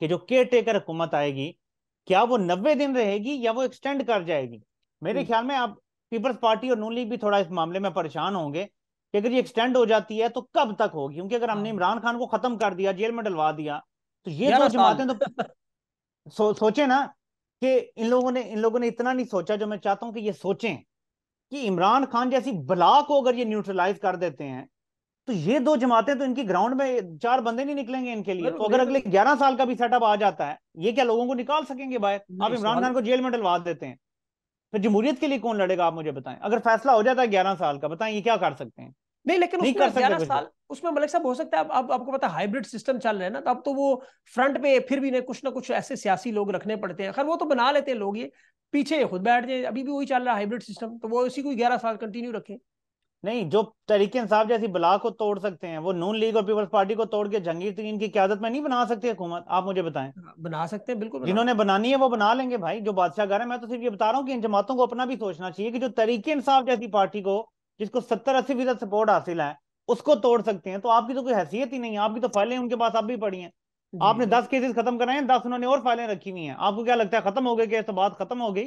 कि जो केयर टेकर हुकूमत आएगी क्या वो नब्बे दिन रहेगी या वो एक्सटेंड कर जाएगी मेरे हम्म। ख्याल में आप पीपल्स पार्टी और नून लीग भी थोड़ा इस मामले में परेशान होंगे कि अगर ये एक्सटेंड हो जाती है तो कब तक होगी क्योंकि अगर हमने हाँ। इमरान खान को खत्म कर दिया जेल में डलवा दिया तो ये तो जमातें तो सो, सोचे ना कि इन लोगों ने इन लोगों ने इतना नहीं सोचा जो मैं चाहता हूं कि ये सोचें कि इमरान खान जैसी बला को अगर ये न्यूट्रलाइज कर देते हैं तो ये दो जमातें तो इनकी ग्राउंड में चार बंदे नहीं निकलेंगे इनके लिए तो अगर अगले ग्यारह साल का भी सेटअप आ जाता है ये क्या लोगों को निकाल सकेंगे भाई आप इमरान खान को जेल में डलवा देते हैं तो जमहूरियत के लिए कौन लड़ेगा आप मुझे बताएं अगर फैसला हो जाता है ग्यारह साल का बताएं ये क्या कर सकते हैं नहीं लेकिन नहीं उसमें ग्यारह साल उसमें मलिक साहब हो सकता है अब आपको पता हाइब्रिड सिस्टम चल रहा है ना तो अब तो वो फ्रंट पे फिर भी कुछ ना कुछ ऐसे सियासी लोग रखने पड़ते हैं खैर वो तो बना लेते हैं लोग ये पीछे खुद बैठ जाए अभी भी वही चल रहा है हाइब्रिड सिस्टम तो वो इसी को ग्यारह साल कंटिन्यू रखे नहीं जो तरीके इंसाफ जैसी बला को तोड़ सकते हैं वो नून लीग और पीपल्स पार्टी को तोड़ के जंगीर तरीन की क्यादत में नहीं बना सकती हुकूमत आप मुझे बताएं हाँ, बना सकते हैं बिल्कुल जिन्होंने बनानी है वो बना लेंगे भाई जो बादशाह है मैं तो सिर्फ ये बता रहा हूँ कि इन जमातों को अपना भी सोचना चाहिए कि जो तरीके इंसाफ जैसी पार्टी को जिसको सत्तर अस्सी फीसद सपोर्ट हासिल है उसको तोड़ सकते हैं तो आपकी तो कोई हैसियत ही नहीं है आपकी तो फाइलें उनके पास आप भी पड़ी हैं आपने दस केसेस खत्म कराए हैं दस उन्होंने और फाइलें रखी हुई हैं आपको क्या लगता है खत्म हो गए केस तो बात खत्म हो गई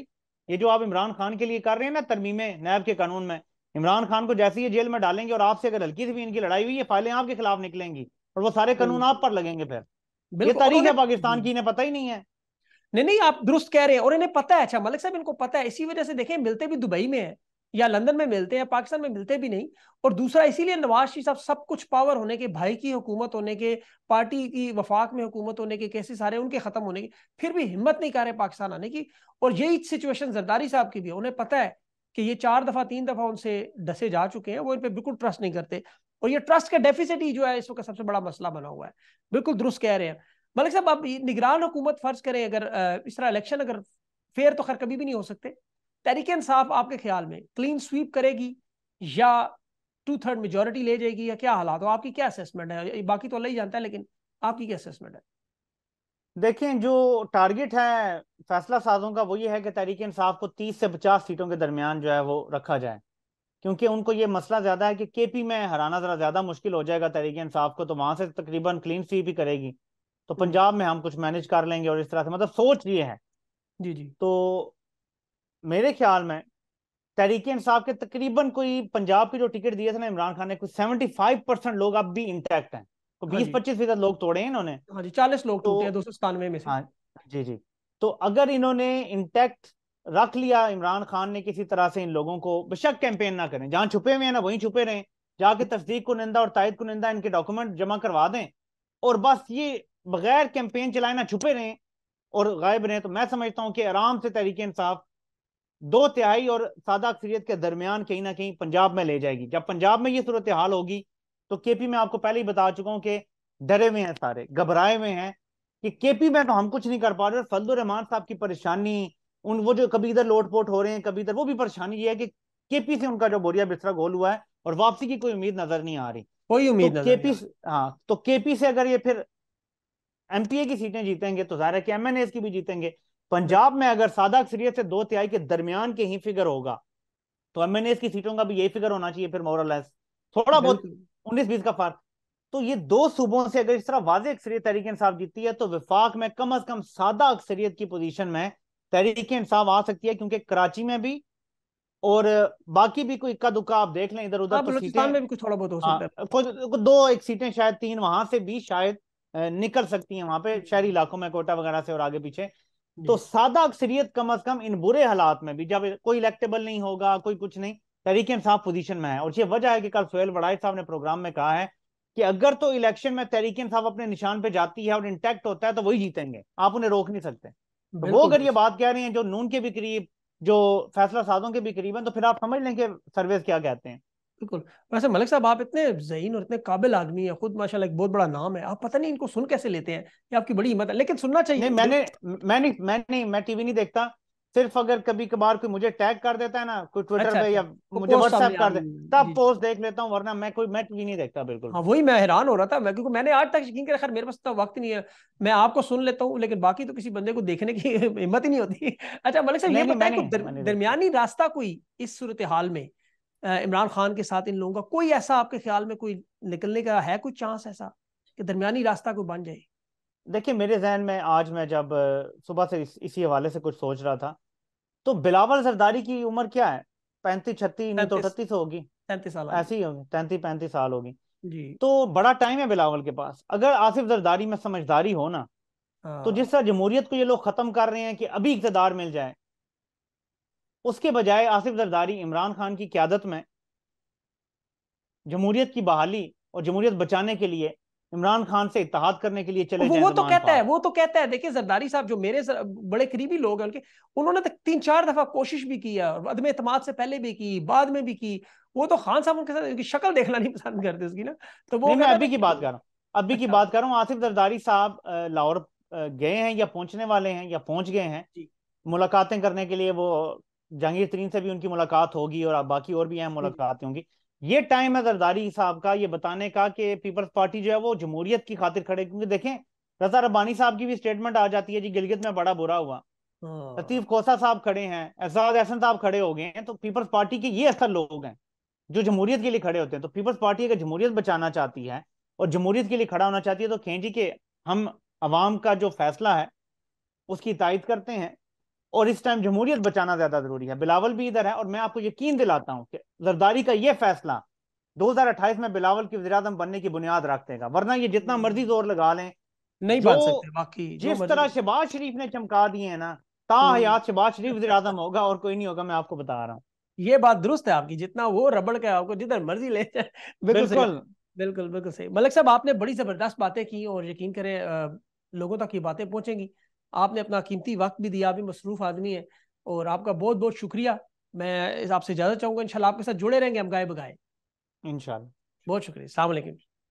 ये जो आप इमरान खान के लिए कर रहे हैं ना तरमीमे नैब के कानून में इमरान खान को जैसे ही जेल में डालेंगे और आपसे अगर हल्की से भी इनकी लड़ाई हुई ये फाइलें आपके खिलाफ निकलेंगी और वो सारे कानून आप पर लगेंगे फिर ये तारीख है पाकिस्तान की इन्हें पता ही नहीं है नहीं नहीं आप दुरुस्त कह रहे हैं और इन्हें पता है अच्छा मलिक साहब इनको पता है इसी वजह से देखें मिलते भी दुबई में है या लंदन में मिलते हैं पाकिस्तान में मिलते भी नहीं और दूसरा इसीलिए नवाज शरीफ साहब सब कुछ पावर होने के भाई की हुकूमत होने के पार्टी की वफाक में हुकूमत होने के कैसे सारे उनके ख़त्म होने के फिर भी हिम्मत नहीं कर रहे पाकिस्तान आने की और यही सिचुएशन जरदारी साहब की भी है उन्हें पता है कि ये चार दफ़ा तीन दफ़ा उनसे डसे जा चुके हैं वो इन पर बिल्कुल ट्रस्ट नहीं करते और ये ट्रस्ट का डेफिसिट ही जो है इस वक्त सबसे बड़ा मसला बना हुआ है बिल्कुल दुरुस्त कह रहे हैं मलिक साहब आप निगरान हुकूमत फर्ज करें अगर इस तरह इलेक्शन अगर फेयर तो खैर कभी भी नहीं हो सकते तरीके इंसाफ आपके ख्याल में क्लीन स्वीप करेगी या टू थर्ड मेजोरिटी ले जाएगी या क्या हालात हो आपकी क्या असेसमेंट है बाकी तो अल्लाह ही जानता है लेकिन आपकी क्या असेसमेंट है देखें जो टारगेट है फैसला साजों का वो ये है कि तहरीक इंसाफ को 30 से 50 सीटों के दरमियान जो है वो रखा जाए क्योंकि उनको ये मसला ज़्यादा है कि केपी में हराना ज़रा ज़्यादा मुश्किल हो जाएगा तहरीक इंसाफ को तो वहां से तकरीबन क्लीन स्वीप ही करेगी तो हम्म। पंजाब में हम कुछ मैनेज कर लेंगे और इस तरह से मतलब सोच ये है जी जी तो मेरे ख्याल में तहरीके इंसाफ के तकरीबन कोई पंजाब की जो टिकट दिए थे ना इमरान खान ने कुछ सेवेंटी फाइव परसेंट लोग अब भी इंटैक्ट हैं तो हाँ बीस पच्चीस फीसद लोग तोड़े हैं इन्होंने हाँ चालीस लोग तो, दो सौ सतानवे में से हाँ जी जी तो अगर इन्होंने इंटैक्ट रख लिया इमरान खान ने किसी तरह से इन लोगों को बेशक कैंपेन ना करें जहाँ छुपे हुए हैं ना वहीं छुपे रहे जाके हाँ। तस्दीक को निंदा और तायद को निंदा इनके डॉक्यूमेंट जमा करवा दें और बस ये बगैर कैंपेन चलाए ना छुपे रहें और गायब रहें तो मैं समझता हूँ कि आराम से तहरीक इंसाफ दो तिहाई और सादा अक्सरियत के दरमियान कहीं ना कहीं पंजाब में ले जाएगी जब पंजाब में ये सूरत हाल होगी तो केपी में आपको पहले ही बता चुका हूँ कि डरे हुए हैं सारे घबराए हुए हैं कि केपी में तो हम कुछ नहीं कर पा रहे फजल रहमान साहब की परेशानी उन वो जो कभी इधर लोट पोट हो रहे हैं कभी इधर वो भी परेशानी ये है कि केपी से उनका जो बोरिया बिस्तरा गोल हुआ है और वापसी की कोई उम्मीद नजर नहीं आ रही कोई उम्मीद तो केपी हाँ तो केपी से अगर ये फिर एमपीए की सीटें जीतेंगे तो जाहिर है कि एमएनएस की भी जीतेंगे पंजाब में अगर सादा अक्सरियत से दो तिहाई के दरमियान के ही फिगर होगा तो एम की सीटों का भी यही फिगर होना चाहिए फिर मोरल थोड़ा बहुत उन्नीस बीस का फर्क तो ये दो सूबों से अगर इस तरह वाज अक्सरियत तहरीक इंसाफ जीती है तो विफाक में कम अज कम सादा अक्सरियत की पोजीशन में तहरीक इंसाफ आ सकती है क्योंकि कराची में भी और बाकी भी कोई इक्का दुक्का आप देख लें इधर उधर हाँ, तो सीटें में भी कुछ थोड़ा बहुत हो सकता है हाँ, कुछ दो एक सीटें शायद तीन वहां से भी शायद निकल सकती हैं वहां पे शहरी इलाकों में कोटा वगैरह से और आगे पीछे तो सादा अक्सरियत कम अज कम इन बुरे हालात में भी जब कोई इलेक्टेबल नहीं होगा कोई कुछ नहीं तरीके इंसाफ पोजीशन में है और ये वजह है कि कल सोहेल वड़ाई साहब ने प्रोग्राम में कहा है कि अगर तो इलेक्शन में तरीके इंसाफ अपने निशान पे जाती है और इंटैक्ट होता है तो वही जीतेंगे आप उन्हें रोक नहीं सकते तो वो अगर ये बात कह रही है जो नून के भी करीब जो फैसला साधों के भी करीब है तो फिर आप समझ लें कि सर्विस क्या कहते हैं बिल्कुल वैसे मलिक साहब आप इतने जहीन और इतने काबिल आदमी है खुद माशा एक बहुत बड़ा नाम है आप पता नहीं इनको सुन कैसे लेते हैं ये आपकी बड़ी हिम्मत है लेकिन सुनना चाहिए नहीं मैंने मैं नहीं मैं नहीं मैं टीवी नहीं देखता सिर्फ अगर कभी कभार कोई मुझे टैग कर देता है ना कोई ट्विटर अच्छा, पे अच्छा। या मुझे व्हाट्सएप कर दे तब तो पोस्ट देख लेता हूँ वरना मैं कोई मैं टीवी नहीं देखता बिल्कुल हाँ वही मैं हैरान हो रहा था मैं क्योंकि मैंने आज तक यकीन कर खैर मेरे पास इतना वक्त नहीं है मैं आपको सुन लेता हूँ लेकिन बाकी तो किसी बंदे को देखने की हिम्मत ही नहीं होती अच्छा मलिक साहब ये बताएं दरमियानी रास्ता कोई इस सूरत हाल में इमरान खान के साथ इन लोगों का कोई ऐसा आपके ख्याल में कोई निकलने का है कोई चांस ऐसा कि दरमियानी रास्ता कोई बन जाए देखिए मेरे जहन में आज मैं जब सुबह से इस, इसी हवाले से कुछ सोच रहा था तो बिलावल जरदारी की उम्र क्या है पैंतीस छत्तीस नहीं तो अठतीस होगी तैंतीस साल ऐसी ही होगी तैंतीस पैंतीस साल होगी जी तो बड़ा टाइम है बिलावल के पास अगर आसिफ जरदारी में समझदारी हो ना तो हाँ। जिस तरह जमहूरियत को ये लोग खत्म कर रहे हैं कि अभी इकतदार मिल जाए उसके बजाय आसिफ जरदारी इमरान खान की क्यादत में जमहूरियत की बहाली और जमहूरियत बचाने के लिए इमरान खान से इतिहाद करने के लिए चले वो, वो तो कहता है वो तो कहता है देखिए जरदारी साहब जो मेरे जर, बड़े करीबी लोग हैं उनके उन्होंने तो तीन चार दफा कोशिश भी की है अदम अतमाद से पहले भी की बाद में भी की वो तो खान साहब उनके साथ उनकी शक्ल देखना नहीं पसंद करते उसकी ना तो वो मैं अभी की बात कर रहा हूँ अभी की अच्छा। बात कर रहा हूँ आसिफ जरदारी साहब लाहौर गए हैं या पहुंचने वाले हैं या पहुंच गए हैं मुलाकातें करने के लिए वो जहांगीर तरीन से भी उनकी मुलाकात होगी और बाकी और भी अहम मुलाकातें होंगी ये टाइम है जरदारी साहब का ये बताने का कि पीपल्स पार्टी जो है वो जमहूरियत की खातिर खड़े क्योंकि देखें रजा रब्बानी साहब की भी स्टेटमेंट आ जाती है जी गिलगित में बड़ा बुरा हुआ हाँ। लतीफ कोसा साहब खड़े हैं एजाज एहसन साहब खड़े हो गए हैं तो पीपल्स पार्टी के ये असर लोग हैं जो जमहूरियत के लिए खड़े होते हैं तो पीपल्स पार्टी अगर जमहूरियत बचाना चाहती है और जमहूरियत के लिए खड़ा होना चाहती है तो खेजी के हम आवाम का जो फैसला है उसकी तायद करते हैं और इस टाइम जमहूरियत बचाना ज्यादा जरूरी है बिलावल भी इधर है और मैं आपको यकीन दिलाता हूँ कि जरदारी का यह फैसला 2028 में बिलावल की वजी बनने की बुनियाद रखते हैं वरना ये जितना हम्म। मर्जी जोर लगा लें नहीं बन सकते बाकी जिस तरह शहबाज शरीफ ने चमका दिए है ना ताहयात हम्म। शहबाज शरीफ वजी होगा और कोई नहीं होगा मैं आपको बता रहा हूँ ये बात दुरुस्त है आपकी जितना वो रबड़ का आपको जिधर मर्जी ले बिल्कुल बिल्कुल बिल्कुल सही मलिक साहब आपने बड़ी जबरदस्त बातें की और यकीन करें लोगों तक ये बातें पहुंचेंगी आपने अपना कीमती वक्त भी दिया भी मसरूफ़ आदमी है और आपका बहुत बहुत शुक्रिया मैं आपसे इजाज़त चाहूंगा इनशाला आपके साथ जुड़े रहेंगे हम गाय बगाए इन बहुत शुक्रिया अलैक्म